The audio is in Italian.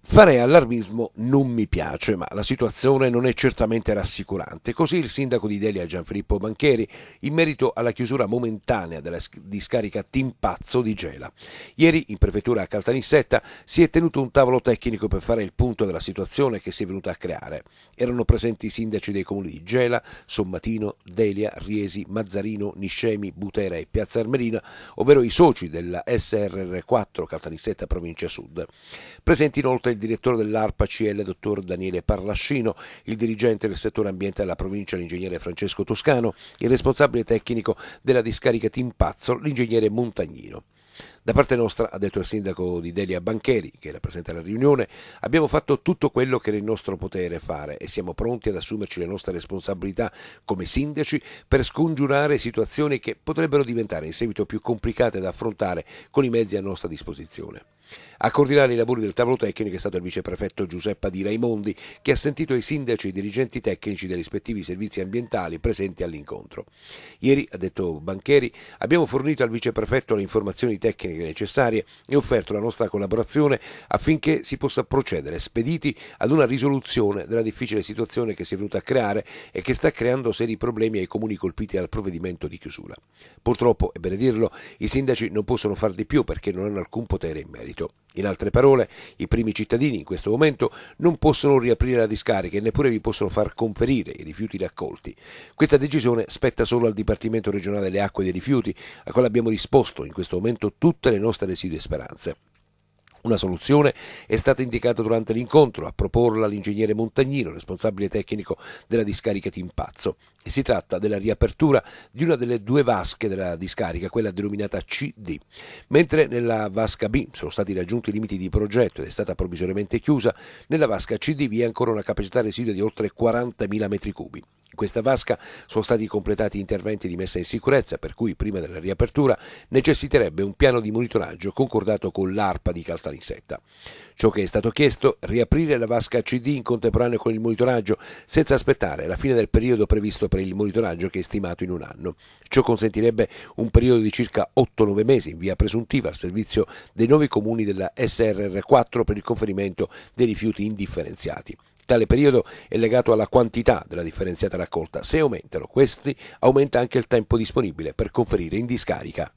Fare allarmismo non mi piace, ma la situazione non è certamente rassicurante. Così il sindaco di Delia Gianfilippo Bancheri in merito alla chiusura momentanea della discarica Timpazzo di Gela. Ieri in prefettura a Caltanissetta si è tenuto un tavolo tecnico per fare il punto della situazione che si è venuta a creare. Erano presenti i sindaci dei comuni di Gela, Sommatino, Delia, Riesi, Mazzarino, Niscemi, Butera e Piazza Armerina, ovvero i soci della SRR4 Caltanissetta Provincia Sud. Presenti inoltre il direttore dell'ARPA CL, dottor Daniele Parlascino, il dirigente del settore ambiente della provincia, l'ingegnere Francesco Toscano, il responsabile tecnico della discarica Timpazzo, l'ingegnere Montagnino. Da parte nostra, ha detto il sindaco di Delia Bancheri, che rappresenta la riunione, abbiamo fatto tutto quello che era in nostro potere fare e siamo pronti ad assumerci le nostre responsabilità come sindaci per scongiurare situazioni che potrebbero diventare in seguito più complicate da affrontare con i mezzi a nostra disposizione. A coordinare i lavori del tavolo tecnico è stato il viceprefetto Giuseppa Di Raimondi, che ha sentito i sindaci e i dirigenti tecnici dei rispettivi servizi ambientali presenti all'incontro. Ieri, ha detto Bancheri, abbiamo fornito al viceprefetto le informazioni tecniche necessarie e offerto la nostra collaborazione affinché si possa procedere spediti ad una risoluzione della difficile situazione che si è venuta a creare e che sta creando seri problemi ai comuni colpiti dal provvedimento di chiusura. Purtroppo, è bene dirlo, i sindaci non possono far di più perché non hanno alcun potere in merito illecito. In altre parole, i primi cittadini in questo momento non possono riaprire la discarica e neppure vi possono far conferire i rifiuti raccolti. Questa decisione spetta solo al Dipartimento regionale delle acque e dei rifiuti, a quale abbiamo disposto in questo momento tutte le nostre residue speranze. Una soluzione è stata indicata durante l'incontro, a proporla l'ingegnere Montagnino, responsabile tecnico della discarica Timpazzo. E si tratta della riapertura di una delle due vasche della discarica, quella denominata CD. Mentre nella vasca B sono stati raggiunti i limiti di progetto ed è stata provvisoriamente chiusa, nella vasca CD vi è ancora una capacità residua di oltre 40.000 metri cubi questa vasca sono stati completati interventi di messa in sicurezza, per cui prima della riapertura necessiterebbe un piano di monitoraggio concordato con l'ARPA di Caltanissetta. Ciò che è stato chiesto, riaprire la vasca CD in contemporanea con il monitoraggio, senza aspettare la fine del periodo previsto per il monitoraggio che è stimato in un anno. Ciò consentirebbe un periodo di circa 8-9 mesi in via presuntiva al servizio dei nuovi comuni della SRR4 per il conferimento dei rifiuti indifferenziati. Tale periodo è legato alla quantità della differenziata raccolta. Se aumentano questi, aumenta anche il tempo disponibile per conferire in discarica.